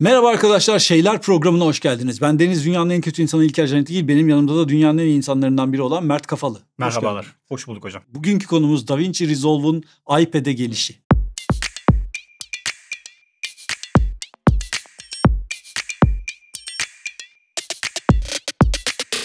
Merhaba arkadaşlar Şeyler programına hoş geldiniz. Ben Deniz Dünya'nın en kötü insanı İlker Canet değil. Benim yanımda da dünyanın en iyi insanlarından biri olan Mert Kafalı. Merhabalar. Hoş, hoş bulduk hocam. Bugünkü konumuz Da Vinci Resolve'un iPad'e gelişi.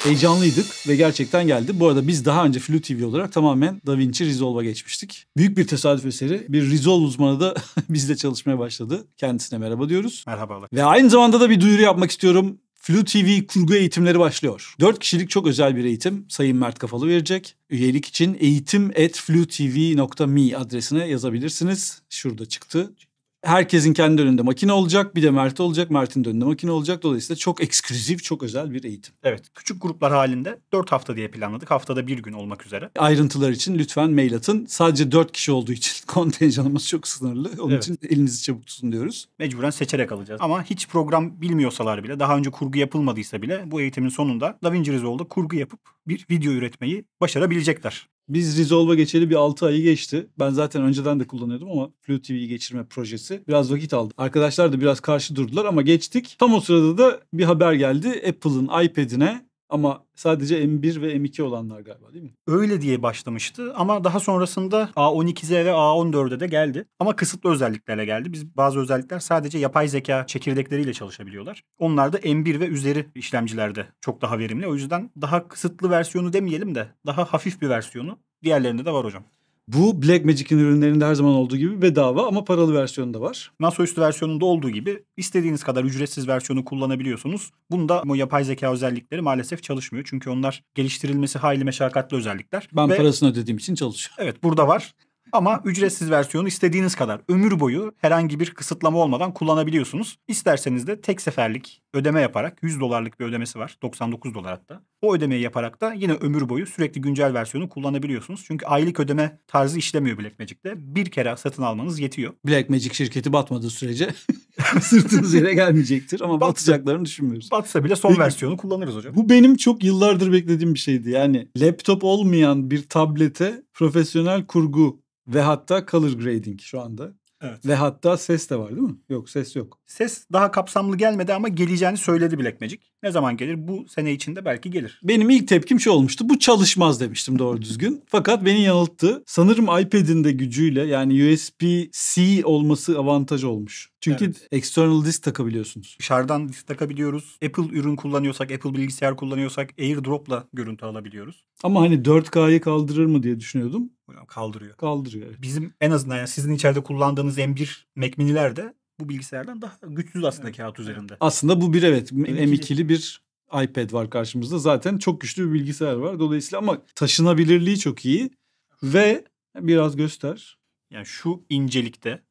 heyecanlıydık ve gerçekten geldi. Bu arada biz daha önce Flu TV olarak tamamen Da Vinci Resolve'a geçmiştik. Büyük bir tesadüf eseri. Bir Resolve uzmanı da bizle çalışmaya başladı. Kendisine merhaba diyoruz. Merhabalar. Ve aynı zamanda da bir duyuru yapmak istiyorum. Flu TV kurgu eğitimleri başlıyor. 4 kişilik çok özel bir eğitim Sayın Mert Kafalı verecek. Üyelik için eğitim at flutv.me adresine yazabilirsiniz. Şurada çıktı herkesin kendi önünde makine olacak. Bir de Mert olacak. Mert'in önünde makine olacak. Dolayısıyla çok eksklusif, çok özel bir eğitim. Evet. Küçük gruplar halinde 4 hafta diye planladık. Haftada bir gün olmak üzere. Ayrıntılar için lütfen mail atın. Sadece 4 kişi olduğu için kontenjanımız çok sınırlı. Onun evet. için elinizi çabuk tutun diyoruz. Mecburen seçerek alacağız. Ama hiç program bilmiyorsalar bile, daha önce kurgu yapılmadıysa bile bu eğitimin sonunda DaVinci Resolve'da kurgu yapıp bir video üretmeyi başarabilecekler. Biz Resolve'a geçeli bir 6 ayı geçti. Ben zaten önceden de kullanıyordum ama Flu TV'yi geçirme projesi biraz vakit aldı. Arkadaşlar da biraz karşı durdular ama geçtik. Tam o sırada da bir haber geldi. Apple'ın iPad'ine ama sadece M1 ve M2 olanlar galiba değil mi? Öyle diye başlamıştı ama daha sonrasında A12Z ve A14'e de geldi. Ama kısıtlı özelliklerle geldi. Biz bazı özellikler sadece yapay zeka çekirdekleriyle çalışabiliyorlar. Onlar da M1 ve üzeri işlemcilerde çok daha verimli. O yüzden daha kısıtlı versiyonu demeyelim de daha hafif bir versiyonu diğerlerinde de var hocam. Bu Blackmagic'in ürünlerinde her zaman olduğu gibi bedava ama paralı versiyonu da var. Masaüstü versiyonunda olduğu gibi istediğiniz kadar ücretsiz versiyonu kullanabiliyorsunuz. Bunda bu yapay zeka özellikleri maalesef çalışmıyor. Çünkü onlar geliştirilmesi hayli meşakkatli özellikler. Ben Ve, parasını ödediğim için çalışıyor. Evet burada var. Ama ücretsiz versiyonu istediğiniz kadar ömür boyu herhangi bir kısıtlama olmadan kullanabiliyorsunuz. İsterseniz de tek seferlik ödeme yaparak 100 dolarlık bir ödemesi var. 99 dolar hatta. O ödemeyi yaparak da yine ömür boyu sürekli güncel versiyonu kullanabiliyorsunuz. Çünkü aylık ödeme tarzı işlemiyor Blackmagic'te. Bir kere satın almanız yetiyor. Blackmagic şirketi batmadığı sürece sırtınız yere gelmeyecektir ama Batsa, batacaklarını düşünmüyoruz. Batsa bile son versiyonu kullanırız hocam. Bu benim çok yıllardır beklediğim bir şeydi. Yani laptop olmayan bir tablete profesyonel kurgu ve hatta color grading şu anda. Evet. Ve hatta ses de var değil mi? Yok ses yok. Ses daha kapsamlı gelmedi ama geleceğini söyledi Black Magic. Ne zaman gelir? Bu sene içinde belki gelir. Benim ilk tepkim şu olmuştu. Bu çalışmaz demiştim doğru düzgün. Fakat beni yanılttı. Sanırım iPad'in de gücüyle yani USB-C olması avantaj olmuş. Çünkü evet. external disk takabiliyorsunuz. Dışarıdan disk takabiliyoruz. Apple ürün kullanıyorsak, Apple bilgisayar kullanıyorsak AirDrop'la görüntü alabiliyoruz. Ama hani 4K'yı kaldırır mı diye düşünüyordum. Kaldırıyor. Kaldırıyor. Evet. Bizim en azından yani sizin içeride kullandığınız M1 Mac mini'ler de bu bilgisayardan daha güçsüz aslında evet. kağıt üzerinde. Aslında bu bir evet M2'li, M2'li bir iPad var karşımızda. Zaten çok güçlü bir bilgisayar var. Dolayısıyla ama taşınabilirliği çok iyi ve biraz göster. Yani şu incelikte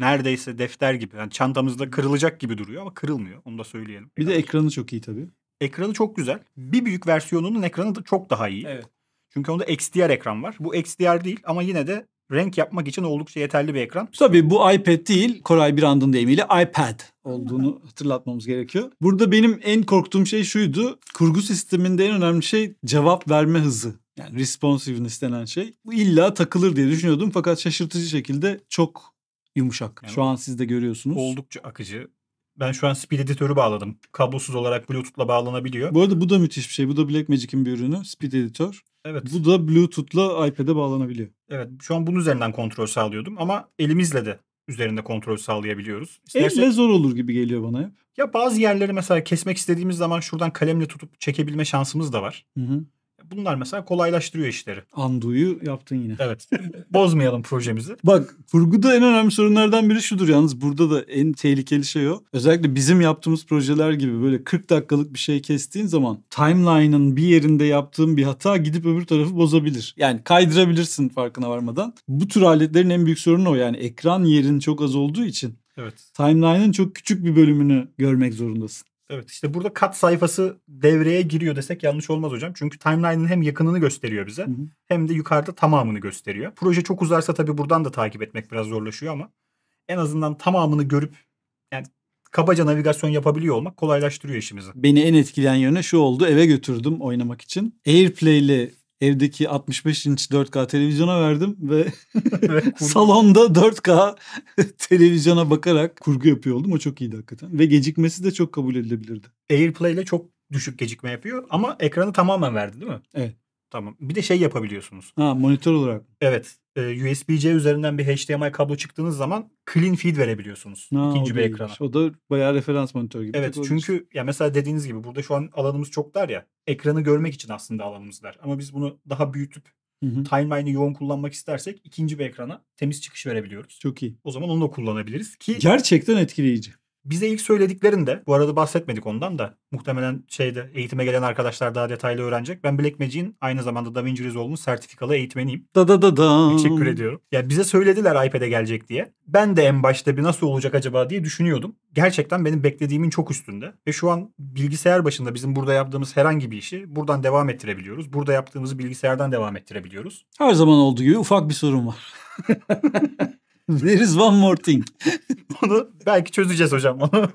neredeyse defter gibi. Yani çantamızda kırılacak gibi duruyor ama kırılmıyor. Onu da söyleyelim. Bir de ekranı çok iyi tabii. Ekranı çok güzel. Bir büyük versiyonunun ekranı da çok daha iyi. Evet. Çünkü onda XDR ekran var. Bu XDR değil ama yine de renk yapmak için oldukça yeterli bir ekran. Tabii bu iPad değil, Koray Birand'ın deyimiyle iPad olduğunu hatırlatmamız gerekiyor. Burada benim en korktuğum şey şuydu. Kurgu sisteminde en önemli şey cevap verme hızı. Yani responsiveness denen şey. Bu illa takılır diye düşünüyordum fakat şaşırtıcı şekilde çok yumuşak. Yani Şu an siz de görüyorsunuz. Oldukça akıcı. Ben şu an speed editörü bağladım. Kablosuz olarak Bluetooth'la bağlanabiliyor. Bu arada bu da müthiş bir şey. Bu da Blackmagic'in bir ürünü. Speed editör. Evet. Bu da Bluetooth'la iPad'e bağlanabiliyor. Evet. Şu an bunun üzerinden kontrol sağlıyordum ama elimizle de üzerinde kontrol sağlayabiliyoruz. İstersek... Elle zor olur gibi geliyor bana hep. Ya bazı yerleri mesela kesmek istediğimiz zaman şuradan kalemle tutup çekebilme şansımız da var. Hı hı. Bunlar mesela kolaylaştırıyor işleri. Andu'yu yaptın yine. Evet. Bozmayalım projemizi. Bak kurguda en önemli sorunlardan biri şudur yalnız burada da en tehlikeli şey o. Özellikle bizim yaptığımız projeler gibi böyle 40 dakikalık bir şey kestiğin zaman timeline'ın bir yerinde yaptığın bir hata gidip öbür tarafı bozabilir. Yani kaydırabilirsin farkına varmadan. Bu tür aletlerin en büyük sorunu o yani ekran yerin çok az olduğu için Evet. Timeline'ın çok küçük bir bölümünü görmek zorundasın. Evet işte burada kat sayfası devreye giriyor desek yanlış olmaz hocam. Çünkü timeline'in hem yakınını gösteriyor bize hı hı. hem de yukarıda tamamını gösteriyor. Proje çok uzarsa tabii buradan da takip etmek biraz zorlaşıyor ama en azından tamamını görüp yani kabaca navigasyon yapabiliyor olmak kolaylaştırıyor işimizi. Beni en etkileyen yönü şu oldu. Eve götürdüm oynamak için. AirPlay ile evdeki 65 inç 4K televizyona verdim ve salonda 4K televizyona bakarak kurgu yapıyor oldum. O çok iyiydi hakikaten. Ve gecikmesi de çok kabul edilebilirdi. AirPlay ile çok düşük gecikme yapıyor ama ekranı tamamen verdi değil mi? Evet. Tamam. Bir de şey yapabiliyorsunuz. Ha monitör olarak. Evet. Ee, USB-C üzerinden bir HDMI kablo çıktığınız zaman clean feed verebiliyorsunuz ha, ikinci bir ekrana. O da bayağı referans monitör gibi. Evet çünkü ya mesela dediğiniz gibi burada şu an alanımız çok dar ya ekranı görmek için aslında alanımızlar. Ama biz bunu daha büyütüp timeline'ı yoğun kullanmak istersek ikinci bir ekrana temiz çıkış verebiliyoruz. Çok iyi. O zaman onu da kullanabiliriz ki gerçekten etkileyici. Bize ilk söylediklerinde bu arada bahsetmedik ondan da muhtemelen şeyde eğitime gelen arkadaşlar daha detaylı öğrenecek. Ben Black Magic'in aynı zamanda da DaVinci Resolve'un sertifikalı eğitmeniyim. Da da da da. Teşekkür ediyorum. Ya yani bize söylediler iPad'e gelecek diye. Ben de en başta bir nasıl olacak acaba diye düşünüyordum. Gerçekten benim beklediğimin çok üstünde. Ve şu an bilgisayar başında bizim burada yaptığımız herhangi bir işi buradan devam ettirebiliyoruz. Burada yaptığımızı bilgisayardan devam ettirebiliyoruz. Her zaman olduğu gibi ufak bir sorun var. There is one more thing. Onu belki çözeceğiz hocam onu.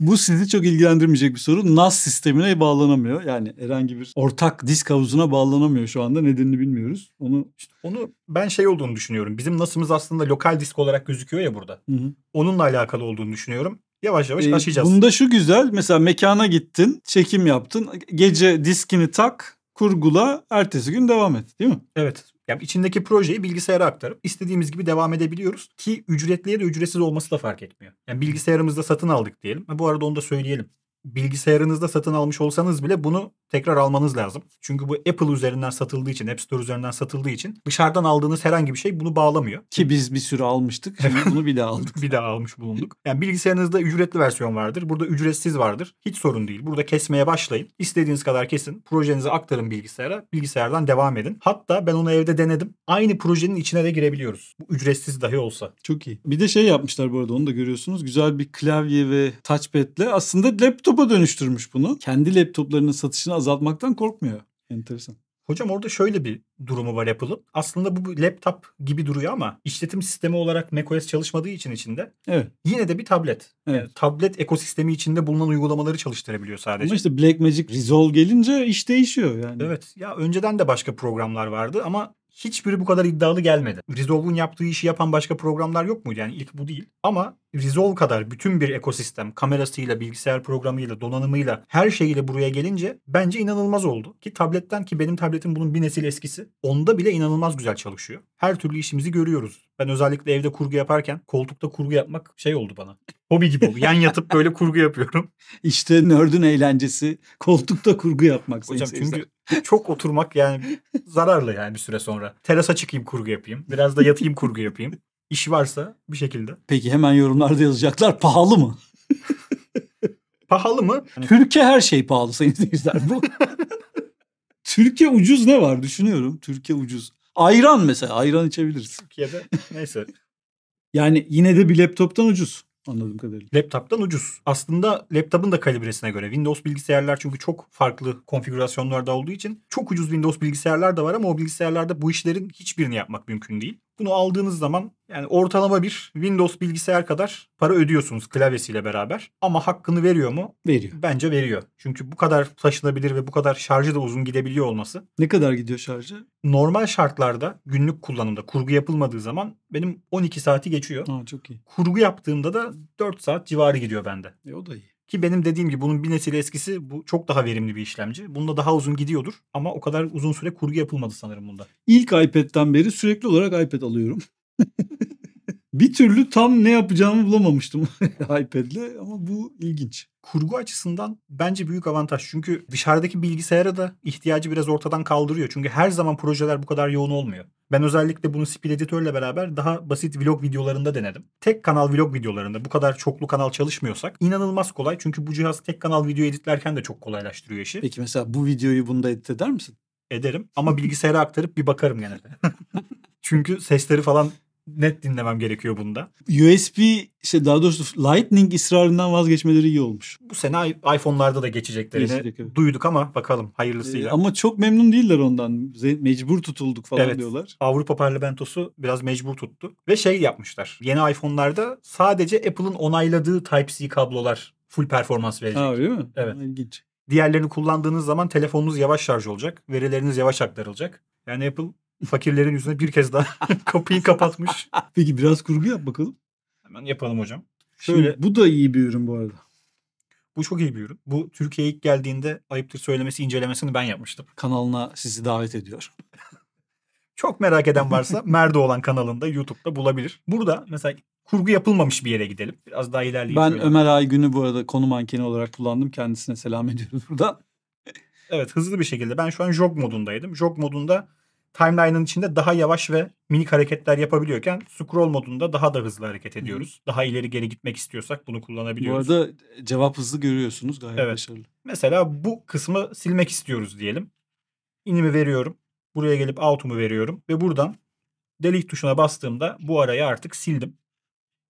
Bu sizi çok ilgilendirmeyecek bir soru. NAS sistemine bağlanamıyor. Yani herhangi bir ortak disk havuzuna bağlanamıyor şu anda. Nedenini bilmiyoruz. Onu işte onu ben şey olduğunu düşünüyorum. Bizim NAS'ımız aslında lokal disk olarak gözüküyor ya burada. Hı hı. Onunla alakalı olduğunu düşünüyorum. Yavaş yavaş ee, aşacağız. Bunda şu güzel. Mesela mekana gittin, çekim yaptın. Gece diskini tak, kurgula, ertesi gün devam et, değil mi? Evet. Yani içindeki projeyi bilgisayara aktarıp istediğimiz gibi devam edebiliyoruz ki ücretliye de ücretsiz olması da fark etmiyor. Yani bilgisayarımızda satın aldık diyelim. bu arada onu da söyleyelim bilgisayarınızda satın almış olsanız bile bunu tekrar almanız lazım. Çünkü bu Apple üzerinden satıldığı için, App Store üzerinden satıldığı için dışarıdan aldığınız herhangi bir şey bunu bağlamıyor. Ki biz bir sürü almıştık. Şimdi bunu bir daha aldık. bir daha almış bulunduk. Yani bilgisayarınızda ücretli versiyon vardır. Burada ücretsiz vardır. Hiç sorun değil. Burada kesmeye başlayın. İstediğiniz kadar kesin. Projenizi aktarın bilgisayara. Bilgisayardan devam edin. Hatta ben onu evde denedim. Aynı projenin içine de girebiliyoruz. Bu ücretsiz dahi olsa. Çok iyi. Bir de şey yapmışlar bu arada onu da görüyorsunuz. Güzel bir klavye ve touchpad'le aslında laptop laptopa dönüştürmüş bunu. Kendi laptoplarının satışını azaltmaktan korkmuyor. Enteresan. Hocam orada şöyle bir durumu var Apple'ın. Aslında bu laptop gibi duruyor ama işletim sistemi olarak macOS çalışmadığı için içinde. Evet. Yine de bir tablet. Evet. Yani tablet ekosistemi içinde bulunan uygulamaları çalıştırabiliyor sadece. Ama işte Blackmagic Resolve gelince iş değişiyor yani. Evet. Ya önceden de başka programlar vardı ama hiçbiri bu kadar iddialı gelmedi. Resolve'un yaptığı işi yapan başka programlar yok mu? Yani ilk bu değil. Ama Resolve kadar bütün bir ekosistem kamerasıyla, bilgisayar programıyla, donanımıyla her şeyiyle buraya gelince bence inanılmaz oldu. Ki tabletten ki benim tabletim bunun bir nesil eskisi. Onda bile inanılmaz güzel çalışıyor. Her türlü işimizi görüyoruz. Ben özellikle evde kurgu yaparken koltukta kurgu yapmak şey oldu bana. Hobi gibi oldu. Yan yatıp böyle kurgu yapıyorum. İşte nerd'ün eğlencesi koltukta kurgu yapmak. Hocam çünkü çok oturmak yani zararlı yani bir süre sonra. Terasa çıkayım kurgu yapayım. Biraz da yatayım kurgu yapayım. İş varsa bir şekilde. Peki hemen yorumlarda yazacaklar pahalı mı? pahalı mı? Hani... Türkiye her şey pahalı sayın seyirciler. Bu Türkiye ucuz ne var düşünüyorum. Türkiye ucuz. Ayran mesela. Ayran içebiliriz. Türkiye'de neyse. yani yine de bir laptoptan ucuz. Anladığım kadarıyla. Laptop'tan ucuz. Aslında laptop'un da kalibresine göre. Windows bilgisayarlar çünkü çok farklı konfigürasyonlarda olduğu için çok ucuz Windows bilgisayarlar da var ama o bilgisayarlarda bu işlerin hiçbirini yapmak mümkün değil. Bunu aldığınız zaman yani ortalama bir Windows bilgisayar kadar para ödüyorsunuz klavyesiyle beraber. Ama hakkını veriyor mu? Veriyor. Bence veriyor. Çünkü bu kadar taşınabilir ve bu kadar şarjı da uzun gidebiliyor olması. Ne kadar gidiyor şarjı? Normal şartlarda günlük kullanımda kurgu yapılmadığı zaman benim 12 saati geçiyor. Aa, çok iyi. Kurgu yaptığımda da 4 saat civarı gidiyor bende. E, o da iyi. Ki benim dediğim gibi bunun bir nesil eskisi bu çok daha verimli bir işlemci. Bunda daha uzun gidiyordur ama o kadar uzun süre kurgu yapılmadı sanırım bunda. İlk iPad'den beri sürekli olarak iPad alıyorum. bir türlü tam ne yapacağımı bulamamıştım iPad'le ama bu ilginç. Kurgu açısından bence büyük avantaj. Çünkü dışarıdaki bilgisayara da ihtiyacı biraz ortadan kaldırıyor. Çünkü her zaman projeler bu kadar yoğun olmuyor. Ben özellikle bunu Spill Editör'le beraber daha basit vlog videolarında denedim. Tek kanal vlog videolarında bu kadar çoklu kanal çalışmıyorsak inanılmaz kolay. Çünkü bu cihaz tek kanal video editlerken de çok kolaylaştırıyor işi. Peki mesela bu videoyu bunda edit eder misin? Ederim ama bilgisayara aktarıp bir bakarım genelde. Çünkü sesleri falan net dinlemem gerekiyor bunda. USB işte daha doğrusu Lightning ısrarından vazgeçmeleri iyi olmuş. Bu sene iPhone'larda da geçeceklerini Geçecek, evet. duyduk ama bakalım hayırlısıyla. Ee, ama çok memnun değiller ondan. Mecbur tutulduk falan evet, diyorlar. Avrupa Parlamentosu biraz mecbur tuttu. Ve şey yapmışlar. Yeni iPhone'larda sadece Apple'ın onayladığı Type-C kablolar full performans verecek. Ha öyle mi? Evet. İlginç. Diğerlerini kullandığınız zaman telefonunuz yavaş şarj olacak. Verileriniz yavaş aktarılacak. Yani Apple fakirlerin yüzüne bir kez daha kapıyı kapatmış. Peki biraz kurgu yap bakalım. Hemen yapalım hocam. Şöyle Şimdi, bu da iyi bir ürün bu arada. Bu çok iyi bir ürün. Bu Türkiye'ye ilk geldiğinde ayıptır söylemesi incelemesini ben yapmıştım. Kanalına sizi davet ediyor. çok merak eden varsa Merdo olan kanalında YouTube'da bulabilir. Burada mesela kurgu yapılmamış bir yere gidelim. Biraz daha ilerleyelim. Ben böyle. Ömer Aygün'ü bu arada konu mankeni olarak kullandım. Kendisine selam ediyoruz burada. evet hızlı bir şekilde. Ben şu an jog modundaydım. Jog modunda timeline'ın içinde daha yavaş ve minik hareketler yapabiliyorken scroll modunda daha da hızlı hareket ediyoruz. Hı. Daha ileri geri gitmek istiyorsak bunu kullanabiliyoruz. Bu arada cevap hızlı görüyorsunuz gayet evet. başarılı. Mesela bu kısmı silmek istiyoruz diyelim. Inimi veriyorum. Buraya gelip out'umu veriyorum ve buradan delete tuşuna bastığımda bu arayı artık sildim.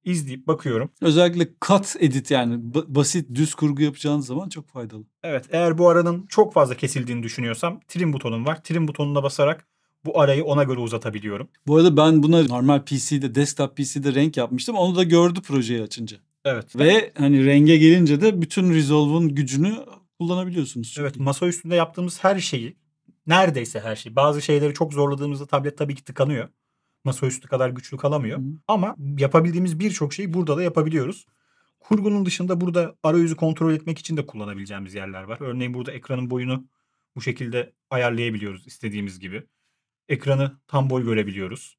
İzleyip bakıyorum. Özellikle cut edit yani basit düz kurgu yapacağınız zaman çok faydalı. Evet eğer bu aranın çok fazla kesildiğini düşünüyorsam trim butonum var. Trim butonuna basarak bu arayı ona göre uzatabiliyorum. Bu arada ben buna normal PC'de, desktop PC'de renk yapmıştım. Onu da gördü projeyi açınca. Evet. Ve hani renge gelince de bütün Resolve'un gücünü kullanabiliyorsunuz. Evet, masa üstünde yaptığımız her şeyi, neredeyse her şeyi. Bazı şeyleri çok zorladığımızda tablet tabii ki tıkanıyor. üstü kadar güçlü kalamıyor. Hı. Ama yapabildiğimiz birçok şeyi burada da yapabiliyoruz. Kurgunun dışında burada arayüzü kontrol etmek için de kullanabileceğimiz yerler var. Örneğin burada ekranın boyunu bu şekilde ayarlayabiliyoruz istediğimiz gibi ekranı tam boy görebiliyoruz.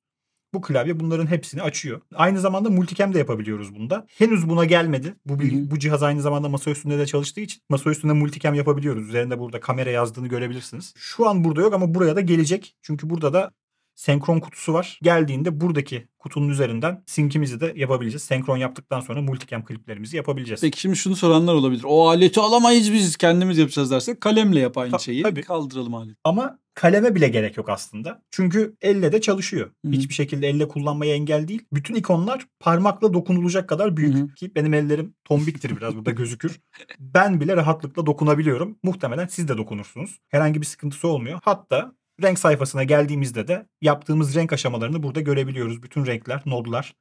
Bu klavye bunların hepsini açıyor. Aynı zamanda multicam de yapabiliyoruz bunda. Henüz buna gelmedi. Bu bir, bu cihaz aynı zamanda masa üstünde de çalıştığı için masa üstünde multicam yapabiliyoruz. Üzerinde burada kamera yazdığını görebilirsiniz. Şu an burada yok ama buraya da gelecek. Çünkü burada da senkron kutusu var. Geldiğinde buradaki kutunun üzerinden sinkimizi de yapabileceğiz. Senkron yaptıktan sonra multicam kliplerimizi yapabileceğiz. Peki şimdi şunu soranlar olabilir. O aleti alamayız biz kendimiz yapacağız dersek kalemle yap aynı Ta- şeyi. Tabii. Kaldıralım aleti. Ama kaleme bile gerek yok aslında. Çünkü elle de çalışıyor. Hı-hı. Hiçbir şekilde elle kullanmaya engel değil. Bütün ikonlar parmakla dokunulacak kadar büyük. Hı-hı. Ki benim ellerim tombiktir biraz burada gözükür. Ben bile rahatlıkla dokunabiliyorum. Muhtemelen siz de dokunursunuz. Herhangi bir sıkıntısı olmuyor. Hatta Renk sayfasına geldiğimizde de yaptığımız renk aşamalarını burada görebiliyoruz. Bütün renkler, nodlar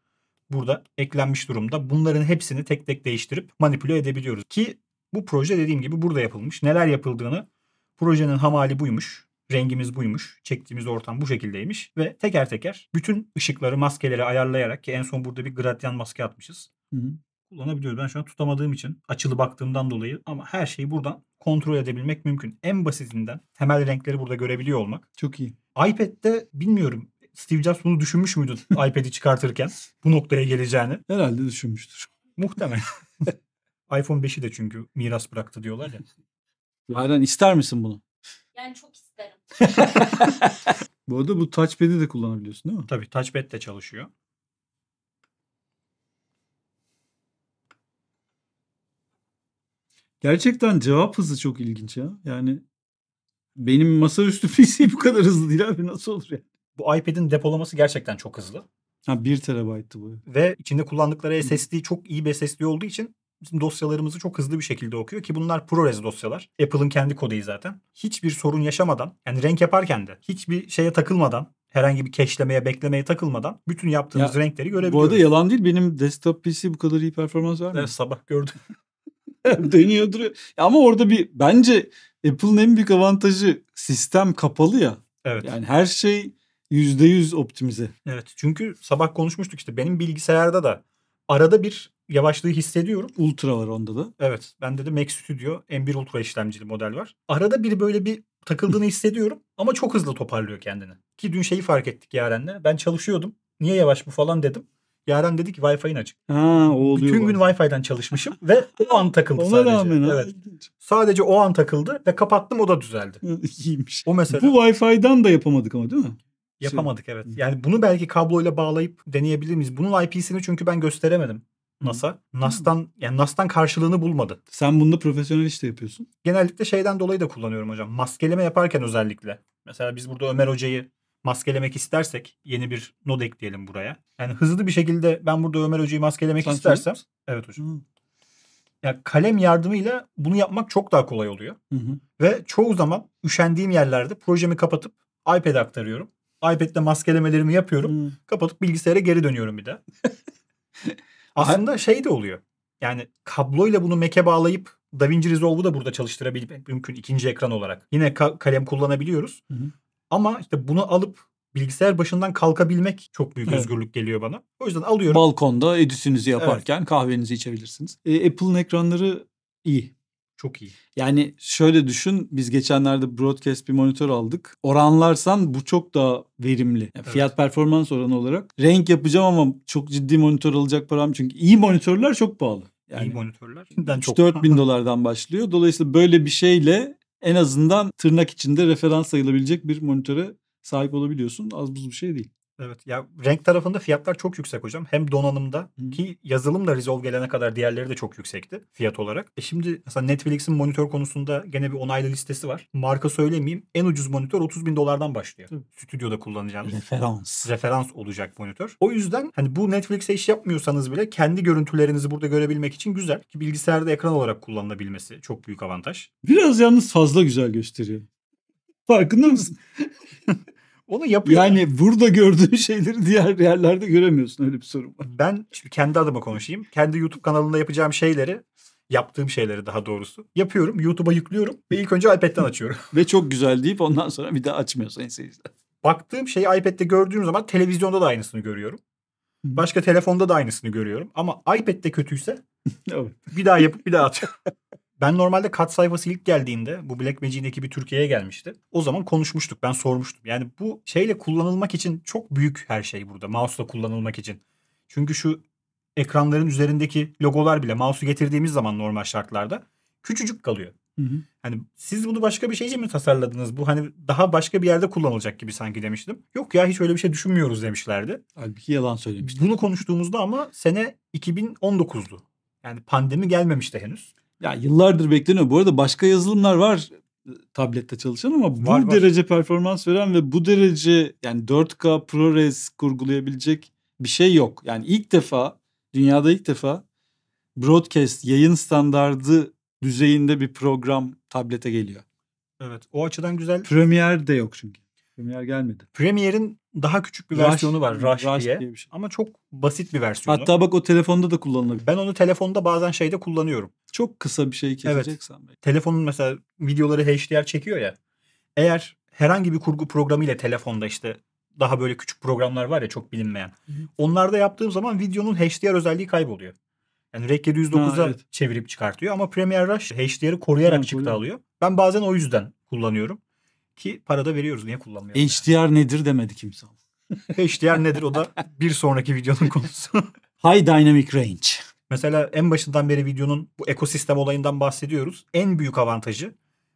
burada eklenmiş durumda. Bunların hepsini tek tek değiştirip manipüle edebiliyoruz. Ki bu proje dediğim gibi burada yapılmış. Neler yapıldığını projenin hamali buymuş. Rengimiz buymuş. Çektiğimiz ortam bu şekildeymiş. Ve teker teker bütün ışıkları, maskeleri ayarlayarak ki en son burada bir gradyan maske atmışız. Hı hı kullanabiliyoruz. Ben şu an tutamadığım için açılı baktığımdan dolayı ama her şeyi buradan kontrol edebilmek mümkün. En basitinden temel renkleri burada görebiliyor olmak. Çok iyi. iPad'de bilmiyorum Steve Jobs bunu düşünmüş müydü iPad'i çıkartırken bu noktaya geleceğini? Herhalde düşünmüştür. Muhtemelen. iPhone 5'i de çünkü miras bıraktı diyorlar ya. Yaren ister misin bunu? Yani çok isterim. bu arada bu touchpad'i de kullanabiliyorsun değil mi? Tabii touchpad de çalışıyor. Gerçekten cevap hızı çok ilginç ya. Yani benim masaüstü PC bu kadar hızlı değil abi nasıl olur ya? Bu iPad'in depolaması gerçekten çok hızlı. Ha 1 terabayttı bu. Ve içinde kullandıkları SSD çok iyi bir SSD olduğu için bizim dosyalarımızı çok hızlı bir şekilde okuyor ki bunlar ProRes dosyalar. Apple'ın kendi kodeyi zaten. Hiçbir sorun yaşamadan yani renk yaparken de hiçbir şeye takılmadan herhangi bir keşlemeye, beklemeye takılmadan bütün yaptığımız ya, renkleri görebiliyoruz. Bu arada yalan değil. Benim desktop PC bu kadar iyi performans vermiyor. Evet, sabah gördüm. Dönüyor duruyor. Ama orada bir bence Apple'ın en büyük avantajı sistem kapalı ya. Evet. Yani her şey %100 optimize. Evet çünkü sabah konuşmuştuk işte benim bilgisayarda da arada bir yavaşlığı hissediyorum. Ultra var onda da. Evet. Bende de Mac Studio M1 Ultra işlemcili model var. Arada bir böyle bir takıldığını hissediyorum ama çok hızlı toparlıyor kendini. Ki dün şeyi fark ettik Yaren'le. Ben çalışıyordum. Niye yavaş bu falan dedim. Yaren dedi ki Wi-Fi'in açık. Ha, o oluyor. Bütün gün Wi-Fi'den çalışmışım ve o an takıldı Ona sadece. Rağmen, evet. Sadece o an takıldı ve kapattım o da düzeldi. İyiymiş. O mesela. Bu Wi-Fi'den de yapamadık ama değil mi? Yapamadık şey... evet. Yani bunu belki kabloyla bağlayıp deneyebilir miyiz? Bunun IP'sini çünkü ben gösteremedim. NASA. Hı. NAS'tan yani NAS'tan karşılığını bulmadı. Sen bunu profesyonel işte yapıyorsun. Genellikle şeyden dolayı da kullanıyorum hocam. Maskeleme yaparken özellikle. Mesela biz burada Ömer Hoca'yı maskelemek istersek yeni bir node ekleyelim buraya. Yani hızlı bir şekilde ben burada Ömer Hoca'yı maskelemek Sen istersem. Misin? Evet hocam. Hmm. Yani kalem yardımıyla bunu yapmak çok daha kolay oluyor. Hı hı. Ve çoğu zaman üşendiğim yerlerde projemi kapatıp iPad'e aktarıyorum. iPad'de maskelemelerimi yapıyorum. Hı. Hmm. Kapatıp bilgisayara geri dönüyorum bir de. Aslında şey de oluyor. Yani kabloyla bunu Mac'e bağlayıp DaVinci Resolve'u da burada çalıştırabilmek mümkün ikinci ekran olarak. Yine ka- kalem kullanabiliyoruz. Hı hı. Ama işte bunu alıp bilgisayar başından kalkabilmek çok büyük evet. özgürlük geliyor bana. O yüzden alıyorum. Balkonda edüsünüzü yaparken evet. kahvenizi içebilirsiniz. E, Apple'ın ekranları iyi. Çok iyi. Yani şöyle düşün biz geçenlerde broadcast bir monitör aldık. Oranlarsan bu çok daha verimli. Yani evet. Fiyat performans oranı olarak. Renk yapacağım ama çok ciddi monitör alacak param çünkü iyi monitörler çok pahalı. Yani iyi monitörler. 4 bin dolardan başlıyor. Dolayısıyla böyle bir şeyle en azından tırnak içinde referans sayılabilecek bir monitöre sahip olabiliyorsun. Az buz bir şey değil. Evet ya renk tarafında fiyatlar çok yüksek hocam. Hem donanımda Hı. ki yazılım da Resolve gelene kadar diğerleri de çok yüksekti fiyat olarak. E şimdi mesela Netflix'in monitör konusunda gene bir onaylı listesi var. Marka söylemeyeyim en ucuz monitör 30 bin dolardan başlıyor. Hı. Stüdyoda kullanacağınız. Referans. Referans olacak monitör. O yüzden hani bu Netflix'e iş yapmıyorsanız bile kendi görüntülerinizi burada görebilmek için güzel. Ki bilgisayarda ekran olarak kullanılabilmesi çok büyük avantaj. Biraz yalnız fazla güzel gösteriyor. Farkında mısın? Onu yapıyor. Yani burada gördüğün şeyleri diğer yerlerde göremiyorsun öyle bir sorun var. Ben şimdi kendi adıma konuşayım. Kendi YouTube kanalında yapacağım şeyleri yaptığım şeyleri daha doğrusu yapıyorum. YouTube'a yüklüyorum ve ilk önce iPad'den açıyorum. ve çok güzel deyip ondan sonra bir daha açmıyor sayın seyirciler. Baktığım şeyi iPad'de gördüğüm zaman televizyonda da aynısını görüyorum. Başka telefonda da aynısını görüyorum. Ama iPad'de kötüyse bir daha yapıp bir daha atıyorum. Ben normalde kat sayfası ilk geldiğinde bu Black Magic'in ekibi Türkiye'ye gelmişti. O zaman konuşmuştuk ben sormuştum. Yani bu şeyle kullanılmak için çok büyük her şey burada mouse'la kullanılmak için. Çünkü şu ekranların üzerindeki logolar bile mouse'u getirdiğimiz zaman normal şartlarda küçücük kalıyor. Hani siz bunu başka bir şey için mi tasarladınız? Bu hani daha başka bir yerde kullanılacak gibi sanki demiştim. Yok ya hiç öyle bir şey düşünmüyoruz demişlerdi. Halbuki yalan söylemiştim. Bunu konuştuğumuzda ama sene 2019'du. Yani pandemi gelmemişti henüz. Ya yıllardır bekleniyor. Bu arada başka yazılımlar var e, tablette çalışan ama bu var. derece performans veren ve bu derece yani 4K ProRes kurgulayabilecek bir şey yok. Yani ilk defa dünyada ilk defa broadcast yayın standardı düzeyinde bir program tablete geliyor. Evet o açıdan güzel. Premier de yok çünkü. Premier gelmedi. Premier'in daha küçük bir Rush, versiyonu var Rush, Rush diye. diye bir şey. Ama çok basit bir versiyonu. Hatta bak o telefonda da kullanılabilir. Ben onu telefonda bazen şeyde kullanıyorum. Çok kısa bir şey keseceksen. Evet. Telefonun mesela videoları HDR çekiyor ya. Eğer herhangi bir kurgu programı ile telefonda işte daha böyle küçük programlar var ya çok bilinmeyen. Hı. Onlarda yaptığım zaman videonun HDR özelliği kayboluyor. Yani Rec 709'a evet. çevirip çıkartıyor ama Premiere Rush HDR'ı koruyarak tamam, çıktı alıyor. Ben bazen o yüzden kullanıyorum. Ki parada veriyoruz. Niye kullanmıyoruz? HDR yani? nedir demedi kimse. HDR nedir o da bir sonraki videonun konusu. High Dynamic Range. Mesela en başından beri videonun bu ekosistem olayından bahsediyoruz. En büyük avantajı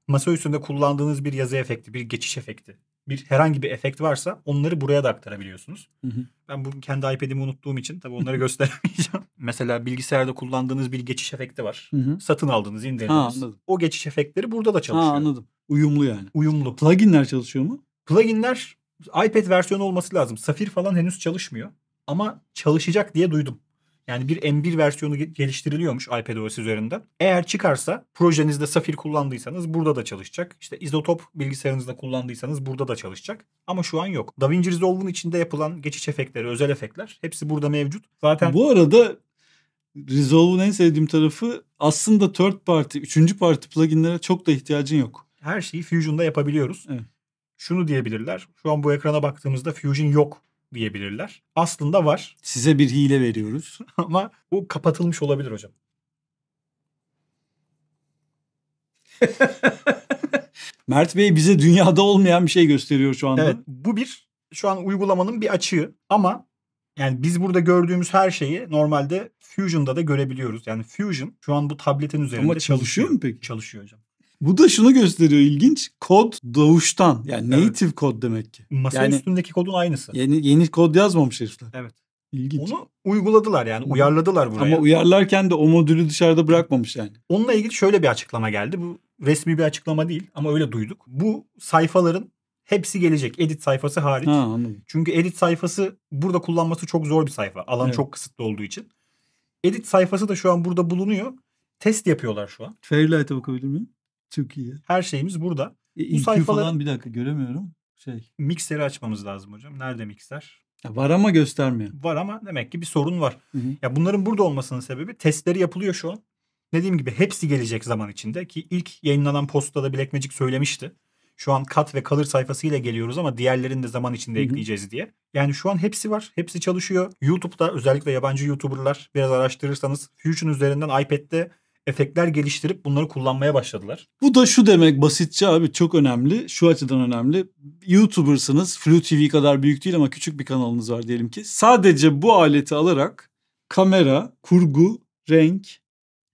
masa üstünde kullandığınız bir yazı efekti, bir geçiş efekti, bir herhangi bir efekt varsa onları buraya da aktarabiliyorsunuz. Hı hı. Ben bugün kendi iPad'imi unuttuğum için tabii onları gösteremeyeceğim. Mesela bilgisayarda kullandığınız bir geçiş efekti var. Hı hı. Satın aldınız, indirdiğiniz. O geçiş efektleri burada da çalışıyor. Ha, anladım. Uyumlu yani. Uyumlu. Pluginler çalışıyor mu? Pluginler iPad versiyonu olması lazım. Safir falan henüz çalışmıyor. Ama çalışacak diye duydum. Yani bir M1 versiyonu geliştiriliyormuş iPadOS üzerinde. Eğer çıkarsa projenizde Safir kullandıysanız burada da çalışacak. İşte izotop bilgisayarınızda kullandıysanız burada da çalışacak. Ama şu an yok. DaVinci Resolve'un içinde yapılan geçiş efektleri, özel efektler hepsi burada mevcut. Zaten Bu arada Resolve'un en sevdiğim tarafı aslında third party, üçüncü parti pluginlere çok da ihtiyacın yok her şeyi Fusion'da yapabiliyoruz. Evet. Şunu diyebilirler. Şu an bu ekrana baktığımızda Fusion yok diyebilirler. Aslında var. Size bir hile veriyoruz. Ama bu kapatılmış olabilir hocam. Mert Bey bize dünyada olmayan bir şey gösteriyor şu anda. Evet, bu bir şu an uygulamanın bir açığı ama yani biz burada gördüğümüz her şeyi normalde Fusion'da da görebiliyoruz. Yani Fusion şu an bu tabletin üzerinde Ama çalışıyor, çalışıyor mu peki? Çalışıyor hocam. Bu da şunu gösteriyor ilginç. Kod doğuştan. Yani evet. kod demek ki. Masa yani, üstündeki kodun aynısı. Yeni, yeni kod yazmamış herifler. Evet. İlginç. Onu uyguladılar yani uyarladılar buraya. Ama uyarlarken de o modülü dışarıda bırakmamış yani. Onunla ilgili şöyle bir açıklama geldi. Bu resmi bir açıklama değil ama öyle duyduk. Bu sayfaların hepsi gelecek. Edit sayfası hariç. Ha, Çünkü edit sayfası burada kullanması çok zor bir sayfa. Alan evet. çok kısıtlı olduğu için. Edit sayfası da şu an burada bulunuyor. Test yapıyorlar şu an. Fairlight'a bakabilir miyim? Çok iyi. Her şeyimiz burada. E, Bu sayfaları... falan bir dakika göremiyorum. Şey. Mikseri açmamız lazım hocam. Nerede mikser? Ya var ama göstermiyor. Var ama demek ki bir sorun var. Hı hı. Ya bunların burada olmasının sebebi testleri yapılıyor şu an. Dediğim gibi hepsi gelecek zaman içinde ki ilk yayınlanan postada Black Magic söylemişti. Şu an kat ve kalır sayfasıyla geliyoruz ama diğerlerini de zaman içinde Hı-hı. ekleyeceğiz diye. Yani şu an hepsi var. Hepsi çalışıyor. YouTube'da özellikle yabancı YouTuber'lar biraz araştırırsanız Fusion üzerinden iPad'de efektler geliştirip bunları kullanmaya başladılar. Bu da şu demek basitçe abi çok önemli. Şu açıdan önemli. YouTuber'sınız. Flu TV kadar büyük değil ama küçük bir kanalınız var diyelim ki. Sadece bu aleti alarak kamera, kurgu, renk,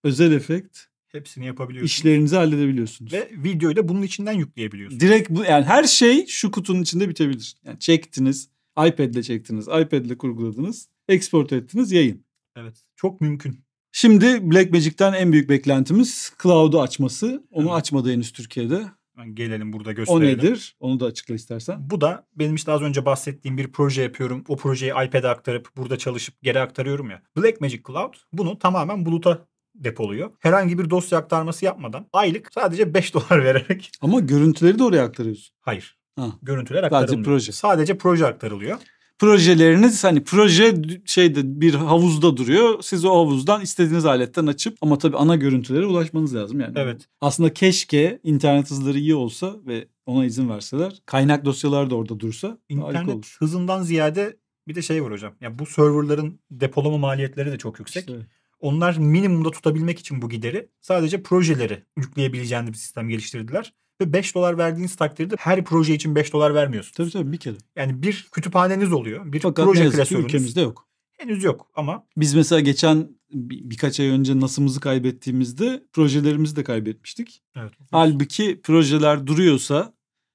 özel efekt hepsini yapabiliyorsunuz. İşlerinizi halledebiliyorsunuz. Ve videoyu da bunun içinden yükleyebiliyorsunuz. Direkt bu yani her şey şu kutunun içinde bitebilir. Yani çektiniz, iPad'le çektiniz, iPad'le kurguladınız, export ettiniz, yayın. Evet. Çok mümkün. Şimdi Blackmagic'ten en büyük beklentimiz cloud'u açması. Onu evet. açmadı henüz Türkiye'de. Yani gelelim burada gösterelim. O nedir? Onu da açıkla istersen. Bu da benim işte az önce bahsettiğim bir proje yapıyorum. O projeyi iPad'e aktarıp burada çalışıp geri aktarıyorum ya. Blackmagic Cloud bunu tamamen buluta depoluyor. Herhangi bir dosya aktarması yapmadan aylık sadece 5 dolar vererek. Ama görüntüleri de oraya aktarıyorsun. Hayır. Ha. Görüntüler aktarılmıyor. Sadece proje. Sadece proje aktarılıyor projeleriniz hani proje şeyde bir havuzda duruyor. Siz o havuzdan istediğiniz aletten açıp ama tabii ana görüntülere ulaşmanız lazım yani. Evet. Aslında keşke internet hızları iyi olsa ve ona izin verseler. Kaynak dosyalar da orada dursa. İnternet olur. hızından ziyade bir de şey var hocam. Ya yani bu serverların depolama maliyetleri de çok yüksek. İşte. Onlar minimumda tutabilmek için bu gideri sadece projeleri yükleyebileceğini bir sistem geliştirdiler. Ve 5 dolar verdiğiniz takdirde her proje için 5 dolar vermiyorsunuz. Tabii tabii bir kere. Yani bir kütüphaneniz oluyor. Bir Fakat proje ne yazık ki ülkemizde yok. Henüz yok ama. Biz mesela geçen bir, birkaç ay önce nasımızı kaybettiğimizde projelerimizi de kaybetmiştik. Evet. Halbuki projeler duruyorsa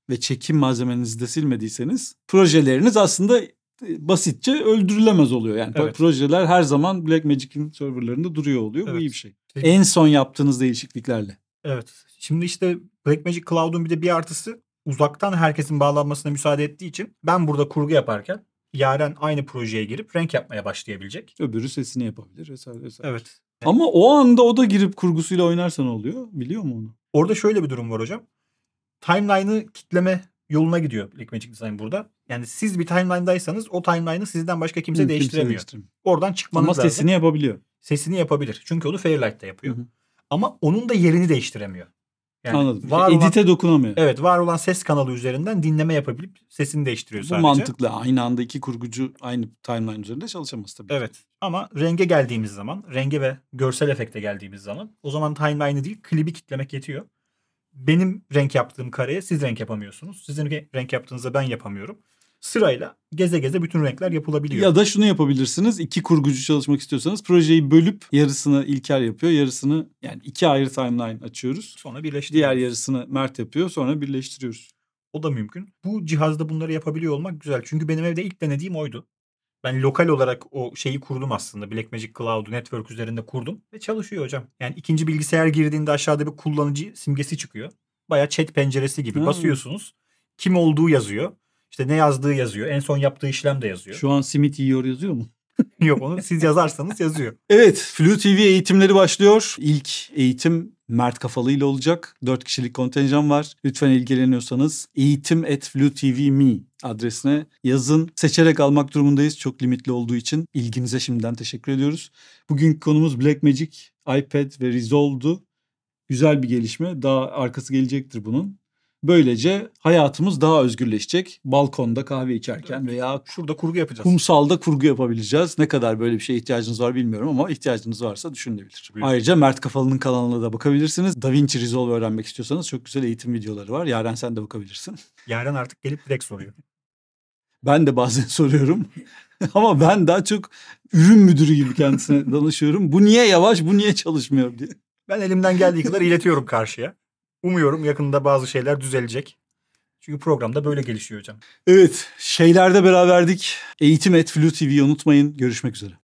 ve çekim malzemenizi de silmediyseniz projeleriniz aslında basitçe öldürülemez oluyor. Yani evet. projeler her zaman Blackmagic'in serverlarında duruyor oluyor. Evet. Bu iyi bir şey. Peki. En son yaptığınız değişikliklerle. Evet. Şimdi işte Blackmagic Cloud'un bir de bir artısı uzaktan herkesin bağlanmasına müsaade ettiği için ben burada kurgu yaparken Yaren aynı projeye girip renk yapmaya başlayabilecek. Öbürü sesini yapabilir vesaire vesaire. Evet. Ama o anda o da girip kurgusuyla oynarsa ne oluyor? Biliyor mu onu? Orada şöyle bir durum var hocam. Timeline'ı kitleme yoluna gidiyor Blackmagic Design burada. Yani siz bir timeline'daysanız o timeline'ı sizden başka kimse Hı, değiştiremiyor. Kimse Oradan çıkmanız lazım. Ama sesini yapabiliyor. Sesini yapabilir. Çünkü onu Fairlight'ta yapıyor. Hı-hı. Ama onun da yerini değiştiremiyor. Yani Anladım. Var işte Edit'e olan, dokunamıyor. Evet var olan ses kanalı üzerinden dinleme yapabilip sesini değiştiriyor sadece. Bu mantıklı. Aynı anda iki kurgucu aynı timeline üzerinde çalışamaz tabii. Evet ama renge geldiğimiz zaman, renge ve görsel efekte geldiğimiz zaman o zaman timeline'ı değil klibi kitlemek yetiyor. Benim renk yaptığım kareye siz renk yapamıyorsunuz. Sizin renk yaptığınızda ben yapamıyorum sırayla geze geze bütün renkler yapılabiliyor. Ya da şunu yapabilirsiniz. İki kurgucu çalışmak istiyorsanız projeyi bölüp yarısını İlker yapıyor. Yarısını yani iki ayrı timeline açıyoruz. Sonra birleştiriyoruz. Diğer yarısını Mert yapıyor. Sonra birleştiriyoruz. O da mümkün. Bu cihazda bunları yapabiliyor olmak güzel. Çünkü benim evde ilk denediğim oydu. Ben lokal olarak o şeyi kurdum aslında. Blackmagic Cloud'u network üzerinde kurdum ve çalışıyor hocam. Yani ikinci bilgisayar girdiğinde aşağıda bir kullanıcı simgesi çıkıyor. Baya chat penceresi gibi ha. basıyorsunuz. Kim olduğu yazıyor. İşte ne yazdığı yazıyor. En son yaptığı işlem de yazıyor. Şu an simit yiyor yazıyor mu? Yok onu siz yazarsanız yazıyor. Evet Flu TV eğitimleri başlıyor. İlk eğitim Mert Kafalı ile olacak. 4 kişilik kontenjan var. Lütfen ilgileniyorsanız eğitim at flutvme adresine yazın. Seçerek almak durumundayız çok limitli olduğu için. ilginize şimdiden teşekkür ediyoruz. Bugünkü konumuz Blackmagic, iPad ve Resolve'du. Güzel bir gelişme. Daha arkası gelecektir bunun. Böylece hayatımız daha özgürleşecek. Balkonda kahve içerken veya şurada kurgu yapacağız. Kumsalda kurgu yapabileceğiz. Ne kadar böyle bir şeye ihtiyacınız var bilmiyorum ama ihtiyacınız varsa düşünülebilir. Büyük. Ayrıca Mert Kafalı'nın kanalına da bakabilirsiniz. Da Vinci Resolve öğrenmek istiyorsanız çok güzel eğitim videoları var. Yaren sen de bakabilirsin. Yaren artık gelip direkt soruyor. Ben de bazen soruyorum. ama ben daha çok ürün müdürü gibi kendisine danışıyorum. Bu niye yavaş, bu niye çalışmıyor diye. Ben elimden geldiği kadar iletiyorum karşıya. Umuyorum yakında bazı şeyler düzelecek. Çünkü programda böyle gelişiyor hocam. Evet, şeylerde beraberdik. Eğitim et Flu TV'yi unutmayın. Görüşmek üzere.